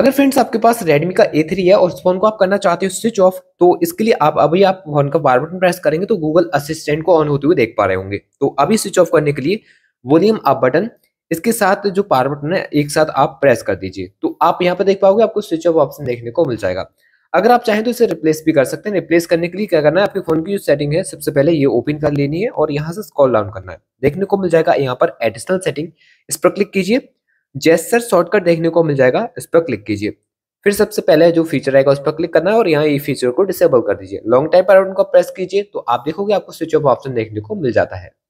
अगर फ्रेंड्स आपके पास रेडमी का A3 है और फोन को आप करना चाहते हो स्विच ऑफ तो इसके लिए आप अभी आप फोन का बार बटन प्रेस करेंगे तो गूगल असिस्टेंट को ऑन होते हुए देख पा रहे होंगे तो अभी स्विच ऑफ करने के लिए वॉल्यूम अप बटन इसके साथ जो पार बटन है एक साथ आप प्रेस कर दीजिए तो आप यहाँ पर देख पाओगे आपको स्विच ऑफ ऑप्शन देखने को मिल जाएगा अगर आप चाहें तो इसे रिप्लेस भी कर सकते हैं रिप्लेस करने के लिए क्या करना है आपके फोन की जो सेटिंग है सबसे पहले ये ओपन कर लेनी है और यहाँ से स्कॉल डाउन करना है देखने को मिल जाएगा यहाँ पर एडिशनल सेटिंग इस पर क्लिक कीजिए जेस्टर शॉर्टकट देखने को मिल जाएगा इस पर क्लिक कीजिए फिर सबसे पहले जो फीचर आएगा उस पर क्लिक करना है और यहाँ ये फीचर को डिसेबल कर दीजिए लॉन्ग टाइम पर उनको प्रेस कीजिए तो आप देखोगे आपको स्विच ऑफ ऑप्शन देखने को मिल जाता है